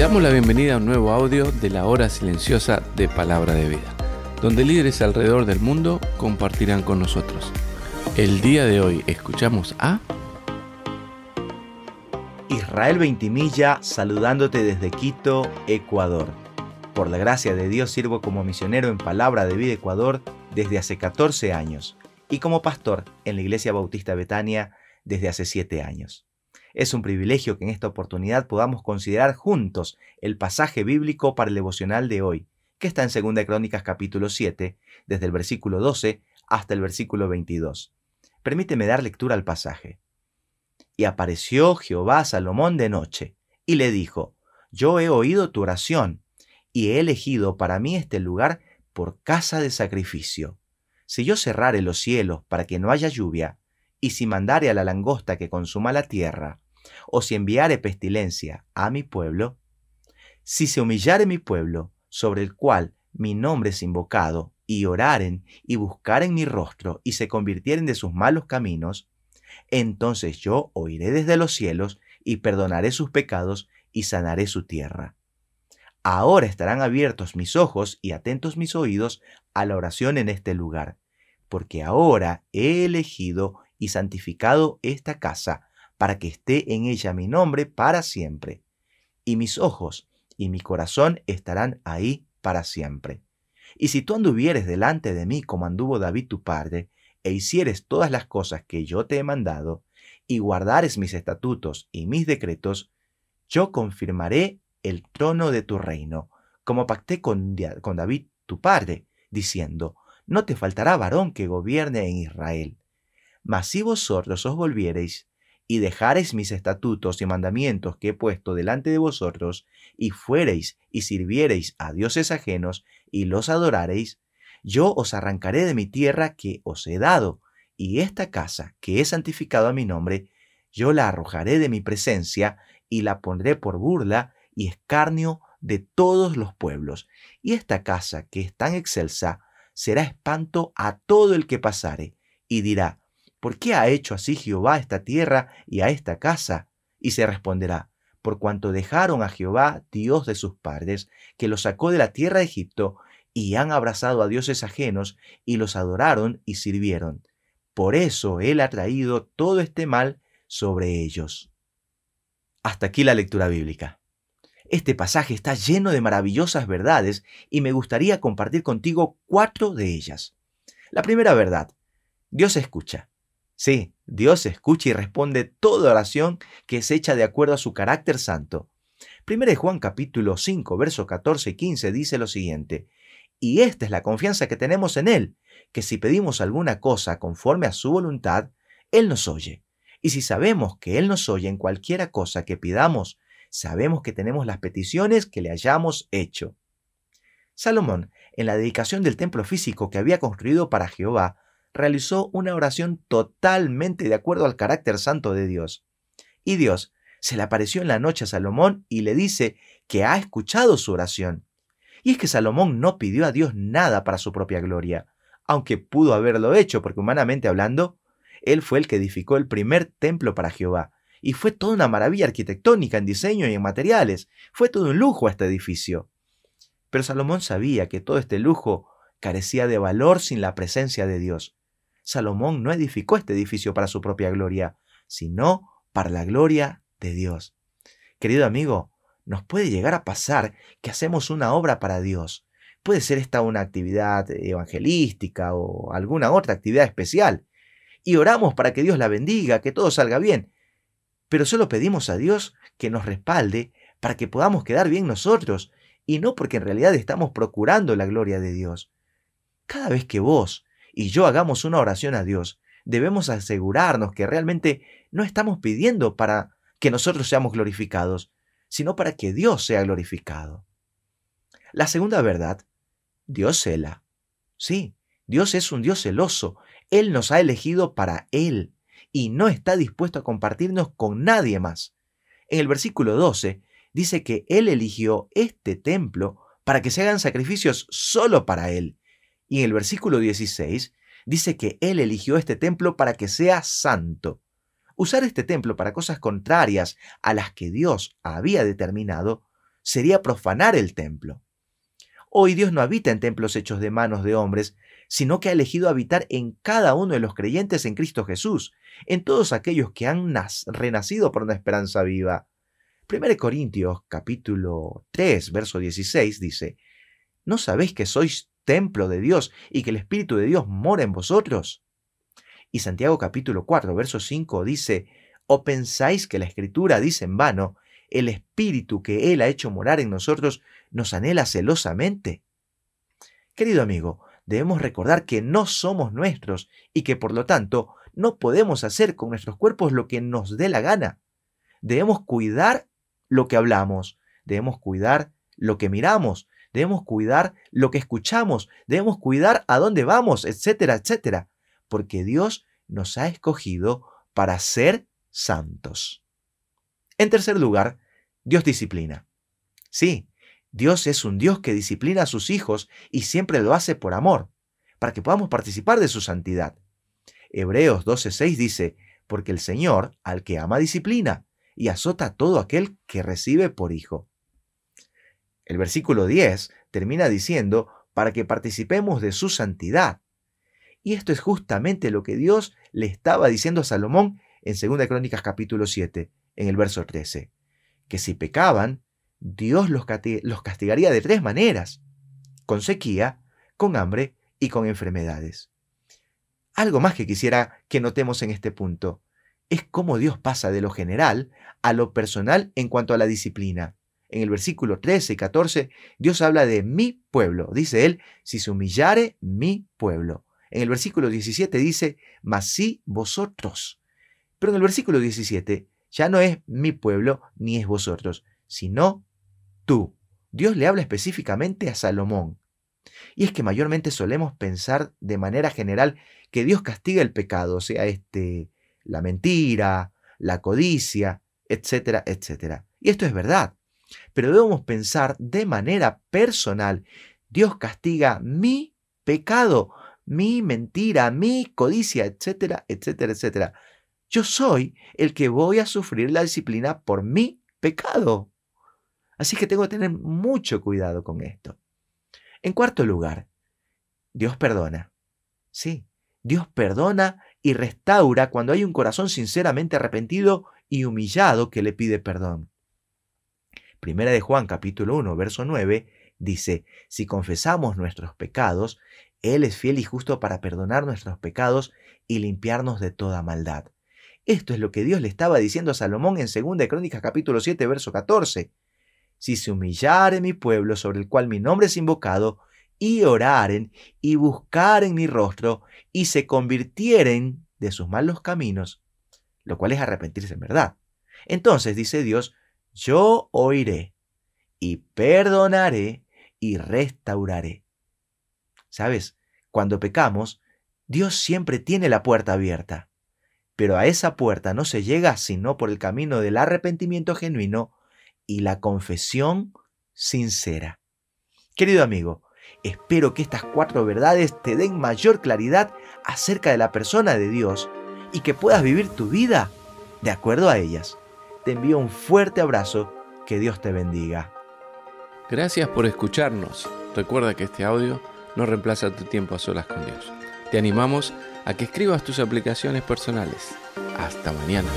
damos la bienvenida a un nuevo audio de la hora silenciosa de Palabra de Vida, donde líderes alrededor del mundo compartirán con nosotros. El día de hoy escuchamos a Israel Ventimilla saludándote desde Quito, Ecuador. Por la gracia de Dios sirvo como misionero en Palabra de Vida Ecuador desde hace 14 años y como pastor en la Iglesia Bautista Betania desde hace 7 años. Es un privilegio que en esta oportunidad podamos considerar juntos el pasaje bíblico para el devocional de hoy, que está en 2 Crónicas capítulo 7, desde el versículo 12 hasta el versículo 22. Permíteme dar lectura al pasaje. Y apareció Jehová Salomón de noche, y le dijo, Yo he oído tu oración, y he elegido para mí este lugar por casa de sacrificio. Si yo cerrare los cielos para que no haya lluvia, y si mandare a la langosta que consuma la tierra, o si enviare pestilencia a mi pueblo, si se humillare mi pueblo, sobre el cual mi nombre es invocado, y oraren y buscaren mi rostro y se convirtieren de sus malos caminos, entonces yo oiré desde los cielos y perdonaré sus pecados y sanaré su tierra. Ahora estarán abiertos mis ojos y atentos mis oídos a la oración en este lugar, porque ahora he elegido y santificado esta casa para que esté en ella mi nombre para siempre. Y mis ojos y mi corazón estarán ahí para siempre. Y si tú anduvieres delante de mí como anduvo David tu padre, e hicieres todas las cosas que yo te he mandado, y guardares mis estatutos y mis decretos, yo confirmaré el trono de tu reino, como pacté con, con David tu padre, diciendo, no te faltará varón que gobierne en Israel. Mas si vosotros os volviereis y dejareis mis estatutos y mandamientos que he puesto delante de vosotros, y fuereis y sirviereis a dioses ajenos, y los adorareis, yo os arrancaré de mi tierra que os he dado, y esta casa que he santificado a mi nombre, yo la arrojaré de mi presencia, y la pondré por burla y escarnio de todos los pueblos, y esta casa que es tan excelsa será espanto a todo el que pasare, y dirá, ¿Por qué ha hecho así Jehová esta tierra y a esta casa? Y se responderá, por cuanto dejaron a Jehová, Dios de sus padres, que los sacó de la tierra de Egipto, y han abrazado a dioses ajenos, y los adoraron y sirvieron. Por eso Él ha traído todo este mal sobre ellos. Hasta aquí la lectura bíblica. Este pasaje está lleno de maravillosas verdades y me gustaría compartir contigo cuatro de ellas. La primera verdad, Dios escucha. Sí, Dios escucha y responde toda oración que es hecha de acuerdo a su carácter santo. 1 Juan capítulo 5, versos 14 y 15 dice lo siguiente, y esta es la confianza que tenemos en Él, que si pedimos alguna cosa conforme a su voluntad, Él nos oye. Y si sabemos que Él nos oye en cualquiera cosa que pidamos, sabemos que tenemos las peticiones que le hayamos hecho. Salomón, en la dedicación del templo físico que había construido para Jehová, realizó una oración totalmente de acuerdo al carácter santo de Dios. Y Dios se le apareció en la noche a Salomón y le dice que ha escuchado su oración. Y es que Salomón no pidió a Dios nada para su propia gloria, aunque pudo haberlo hecho, porque humanamente hablando, él fue el que edificó el primer templo para Jehová. Y fue toda una maravilla arquitectónica en diseño y en materiales. Fue todo un lujo este edificio. Pero Salomón sabía que todo este lujo carecía de valor sin la presencia de Dios. Salomón no edificó este edificio para su propia gloria, sino para la gloria de Dios. Querido amigo, nos puede llegar a pasar que hacemos una obra para Dios. Puede ser esta una actividad evangelística o alguna otra actividad especial. Y oramos para que Dios la bendiga, que todo salga bien. Pero solo pedimos a Dios que nos respalde para que podamos quedar bien nosotros y no porque en realidad estamos procurando la gloria de Dios. Cada vez que vos y yo hagamos una oración a Dios, debemos asegurarnos que realmente no estamos pidiendo para que nosotros seamos glorificados, sino para que Dios sea glorificado. La segunda verdad, Dios cela. Sí, Dios es un Dios celoso. Él nos ha elegido para Él y no está dispuesto a compartirnos con nadie más. En el versículo 12 dice que Él eligió este templo para que se hagan sacrificios solo para Él y en el versículo 16 dice que Él eligió este templo para que sea santo. Usar este templo para cosas contrarias a las que Dios había determinado sería profanar el templo. Hoy Dios no habita en templos hechos de manos de hombres, sino que ha elegido habitar en cada uno de los creyentes en Cristo Jesús, en todos aquellos que han renacido por una esperanza viva. 1 Corintios capítulo 3, verso 16 dice, ¿no sabéis que sois templo de Dios y que el Espíritu de Dios mora en vosotros? Y Santiago capítulo 4, verso 5 dice, ¿o pensáis que la Escritura dice en vano, el Espíritu que Él ha hecho morar en nosotros nos anhela celosamente? Querido amigo, debemos recordar que no somos nuestros y que por lo tanto no podemos hacer con nuestros cuerpos lo que nos dé la gana. Debemos cuidar lo que hablamos, debemos cuidar lo que miramos, debemos cuidar lo que escuchamos, debemos cuidar a dónde vamos, etcétera, etcétera, porque Dios nos ha escogido para ser santos. En tercer lugar, Dios disciplina. Sí, Dios es un Dios que disciplina a sus hijos y siempre lo hace por amor, para que podamos participar de su santidad. Hebreos 12:6 dice, porque el Señor al que ama disciplina y azota a todo aquel que recibe por hijo. El versículo 10 termina diciendo, para que participemos de su santidad. Y esto es justamente lo que Dios le estaba diciendo a Salomón en 2 Crónicas capítulo 7, en el verso 13, que si pecaban, Dios los, castigaría de tres maneras, con sequía, con hambre y con enfermedades. Algo más que quisiera que notemos en este punto es cómo Dios pasa de lo general a lo personal en cuanto a la disciplina en el versículo 13 y 14, Dios habla de mi pueblo. Dice él, si se humillare mi pueblo. En el versículo 17 dice, mas sí vosotros. Pero en el versículo 17 ya no es mi pueblo ni es vosotros, sino tú. Dios le habla específicamente a Salomón. Y es que mayormente solemos pensar de manera general que Dios castiga el pecado, o sea, este, la mentira, la codicia, etcétera, etcétera. Y esto es verdad pero debemos pensar de manera personal. Dios castiga mi pecado, mi mentira, mi codicia, etcétera, etcétera, etcétera. Yo soy el que voy a sufrir la disciplina por mi pecado. Así que tengo que tener mucho cuidado con esto. En cuarto lugar, Dios perdona. Sí, Dios perdona y restaura cuando hay un corazón sinceramente arrepentido y humillado que le pide perdón. Primera de Juan capítulo 1, verso 9, dice, si confesamos nuestros pecados, Él es fiel y justo para perdonar nuestros pecados y limpiarnos de toda maldad. Esto es lo que Dios le estaba diciendo a Salomón en 2 Crónicas capítulo 7, verso 14. Si se humillare mi pueblo sobre el cual mi nombre es invocado, y oraren y buscaren mi rostro, y se convirtieren de sus malos caminos, lo cual es arrepentirse en verdad. Entonces, dice Dios, yo oiré y perdonaré y restauraré. ¿Sabes? Cuando pecamos, Dios siempre tiene la puerta abierta, pero a esa puerta no se llega sino por el camino del arrepentimiento genuino y la confesión sincera. Querido amigo, espero que estas cuatro verdades te den mayor claridad acerca de la persona de Dios y que puedas vivir tu vida de acuerdo a ellas te envío un fuerte abrazo, que Dios te bendiga. Gracias por escucharnos. Recuerda que este audio no reemplaza tu tiempo a solas con Dios. Te animamos a que escribas tus aplicaciones personales. Hasta mañana.